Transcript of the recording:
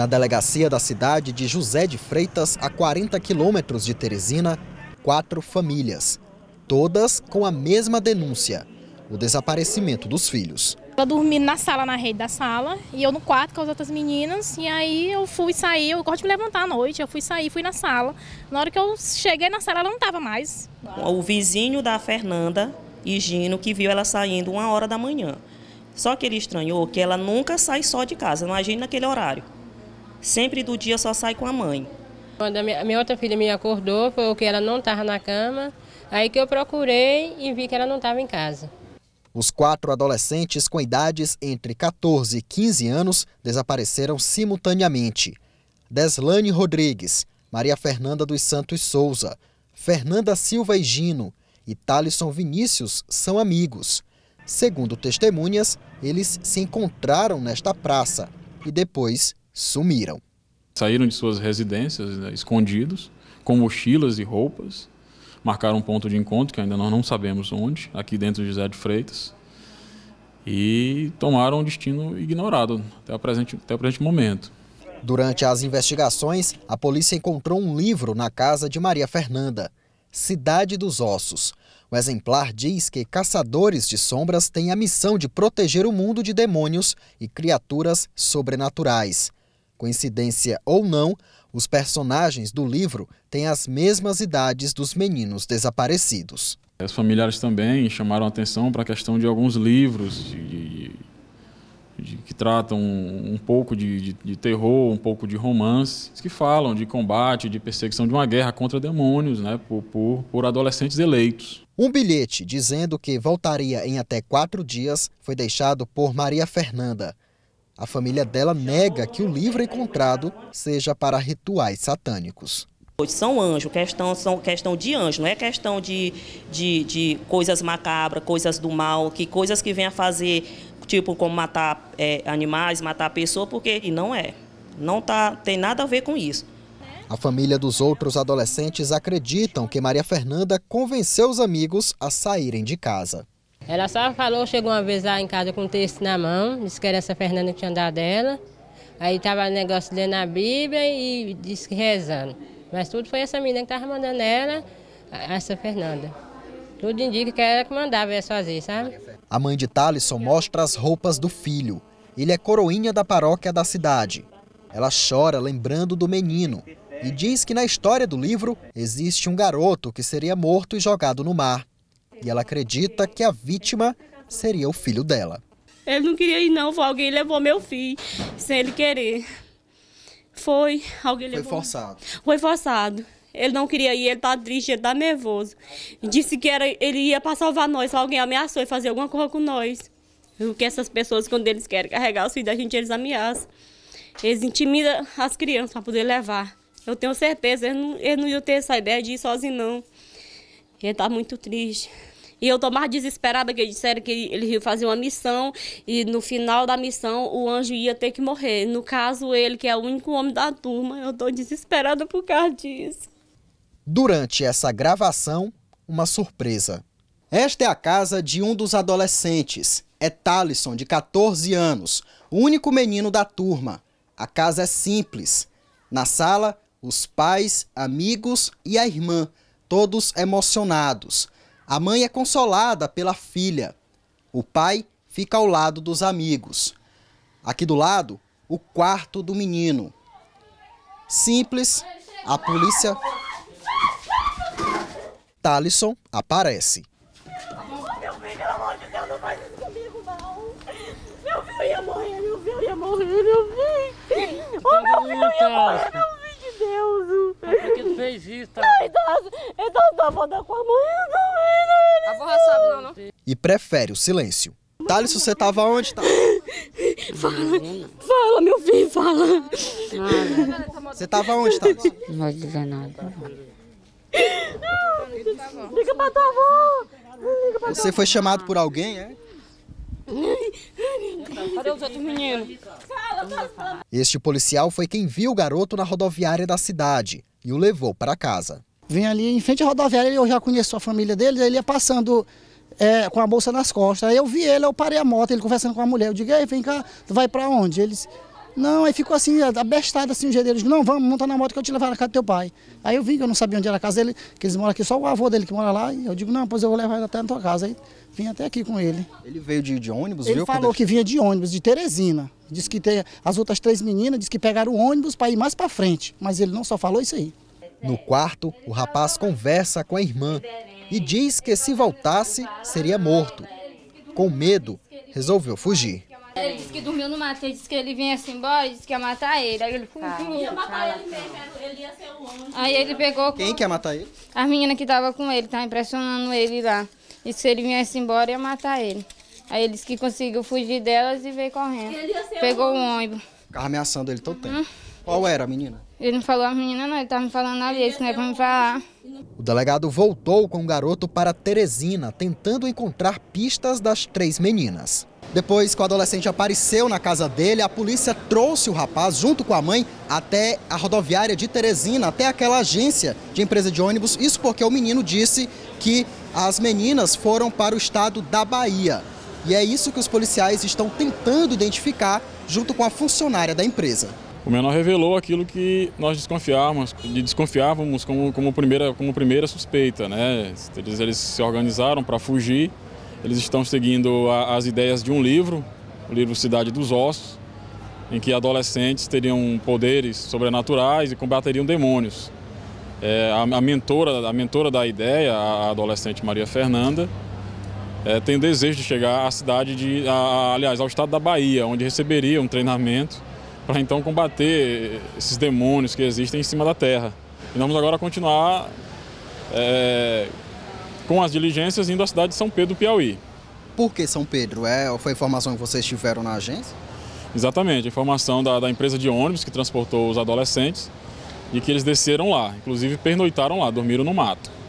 Na delegacia da cidade de José de Freitas, a 40 quilômetros de Teresina, quatro famílias, todas com a mesma denúncia, o desaparecimento dos filhos. Ela dormindo na sala, na rede da sala, e eu no quarto com as outras meninas. E aí eu fui sair, eu gosto de me levantar à noite, eu fui sair, fui na sala. Na hora que eu cheguei na sala, ela não estava mais. O vizinho da Fernanda e Gino, que viu ela saindo uma hora da manhã. Só que ele estranhou que ela nunca sai só de casa, imagina naquele horário sempre do dia só sai com a mãe. Quando a minha, a minha outra filha me acordou, foi que ela não estava na cama, aí que eu procurei e vi que ela não estava em casa. Os quatro adolescentes com idades entre 14 e 15 anos desapareceram simultaneamente. Deslane Rodrigues, Maria Fernanda dos Santos Souza, Fernanda Silva e Gino e Thaleson Vinícius são amigos. Segundo testemunhas, eles se encontraram nesta praça e depois sumiram. Saíram de suas residências né, escondidos, com mochilas e roupas, marcaram um ponto de encontro, que ainda nós não sabemos onde, aqui dentro de José de Freitas, e tomaram um destino ignorado até o presente, até o presente momento. Durante as investigações, a polícia encontrou um livro na casa de Maria Fernanda, Cidade dos Ossos. O exemplar diz que caçadores de sombras têm a missão de proteger o mundo de demônios e criaturas sobrenaturais. Coincidência ou não, os personagens do livro têm as mesmas idades dos meninos desaparecidos. Os familiares também chamaram atenção para a questão de alguns livros de, de, que tratam um pouco de, de, terror, um pouco de romance, que falam de combate, de perseguição de uma guerra contra demônios né, por, por, por adolescentes eleitos. Um bilhete dizendo que voltaria em até quatro dias foi deixado por Maria Fernanda, a família dela nega que o livro encontrado seja para rituais satânicos. São anjos, questão, são questão de anjo, não é questão de, de, de coisas macabras, coisas do mal, que coisas que vêm a fazer, tipo como matar é, animais, matar pessoa, porque não é. Não tá, tem nada a ver com isso. A família dos outros adolescentes acreditam que Maria Fernanda convenceu os amigos a saírem de casa. Ela só falou, chegou uma vez lá em casa com um texto na mão, disse que era essa Fernanda que tinha dado dela. Aí tava o negócio lendo a Bíblia e disse que rezando. Mas tudo foi essa menina que tava mandando ela, essa Fernanda. Tudo indica que era que mandava ela fazer, sabe? A mãe de Talisson mostra as roupas do filho. Ele é coroinha da paróquia da cidade. Ela chora lembrando do menino, e diz que na história do livro existe um garoto que seria morto e jogado no mar. E ela acredita que a vítima seria o filho dela. Ele não queria ir, não. Foi alguém levou meu filho, sem ele querer. Foi, alguém levou. Foi forçado. Foi forçado. Ele não queria ir, ele tá triste, ele tá nervoso. Disse que era, ele ia para salvar nós, alguém ameaçou e fazer alguma coisa com nós. O que essas pessoas, quando eles querem carregar os filhos da gente, eles ameaçam. Eles intimidam as crianças para poder levar. Eu tenho certeza, eles não, eles não iam ter essa ideia de ir sozinho, não. Ele tá muito triste. E eu tô mais desesperada que eles disseram que ele ia fazer uma missão e no final da missão o anjo ia ter que morrer. No caso, ele, que é o único homem da turma, eu tô desesperada por causa disso. Durante essa gravação, uma surpresa. Esta é a casa de um dos adolescentes. É Talisson, de 14 anos, o único menino da turma. A casa é simples. Na sala, os pais, amigos e a irmã, todos emocionados. A mãe é consolada pela filha. O pai fica ao lado dos amigos. Aqui do lado, o quarto do menino. Simples, a polícia. Talisson aparece. Meu filho, pelo amor de Deus, não faz isso comigo, não. Meu filho ia morrer, meu filho ia morrer, meu filho. Oh, meu filho ia morrer, meu fez isso, tá? Não, idoso, idoso da avó da com a mãe, não, não, não, A avó sabe, não, não. E prefere o silêncio. Thales, você tava onde, Thales? Tá. Fala, fala, meu filho, fala. Você tava onde, Thales? Não vou dizer nada. Liga pra tua avó. Você foi chamado por alguém, é? Este policial foi quem viu o garoto na rodoviária da cidade e o levou para casa. Vem ali em frente à rodoviária, eu já conheço a família dele, ele ia passando é, com a bolsa nas costas. Aí eu vi ele, eu parei a moto, ele conversando com a mulher. Eu digo, ei, vem cá, tu vai para onde? Eles não, aí ficou assim, abestado assim o dia dele. Não, vamos, montar na moto que eu te levar na casa do teu pai. Aí eu vim, que eu não sabia onde era a casa dele, que eles moram aqui, só o avô dele que mora lá. E eu digo, não, pois eu vou levar ele até na tua casa. Aí vim até aqui com ele. Ele veio de, de ônibus, ele viu? Ele falou que vinha de ônibus, de Teresina. Diz que tem as outras três meninas, Disse que pegaram o ônibus para ir mais para frente. Mas ele não só falou isso aí. No quarto, o rapaz conversa com a irmã e diz que se voltasse, seria morto. Com medo, resolveu fugir. Ele disse que dormiu no mato, ele disse que ele vinha assim embora, disse que ia matar ele. Aí ele tá. ia matar ele mesmo, ele ia ser o homem. Aí ele pegou. Quem quer matar ele? As meninas que estavam com ele, estavam impressionando ele lá. Disse que se ele viesse embora, ia matar ele. Aí ele disse que conseguiu fugir delas e veio correndo. Pegou o ônibus. Ficava ameaçando ele todo uhum. tempo. Qual era a menina? Ele não falou a menina, não. Ele estava me falando ali, isso não é para me falar. O delegado voltou com o garoto para Teresina, tentando encontrar pistas das três meninas. Depois que o adolescente apareceu na casa dele, a polícia trouxe o rapaz junto com a mãe até a rodoviária de Teresina, até aquela agência de empresa de ônibus. Isso porque o menino disse que as meninas foram para o estado da Bahia. E é isso que os policiais estão tentando identificar junto com a funcionária da empresa. O menor revelou aquilo que nós desconfiávamos, desconfiávamos como, como, primeira, como primeira suspeita. Né? Eles, eles se organizaram para fugir eles estão seguindo a, as ideias de um livro, o livro Cidade dos Ossos, em que adolescentes teriam poderes sobrenaturais e combateriam demônios. É, a, a, mentora, a mentora da ideia, a adolescente Maria Fernanda, é, tem o desejo de chegar à cidade de, a, aliás, ao estado da Bahia, onde receberia um treinamento para então combater esses demônios que existem em cima da terra. E vamos agora continuar é, com as diligências indo à cidade de São Pedro do Piauí. Por que São Pedro? É, foi informação que vocês tiveram na agência? Exatamente, informação da, da empresa de ônibus que transportou os adolescentes e que eles desceram lá, inclusive pernoitaram lá, dormiram no mato.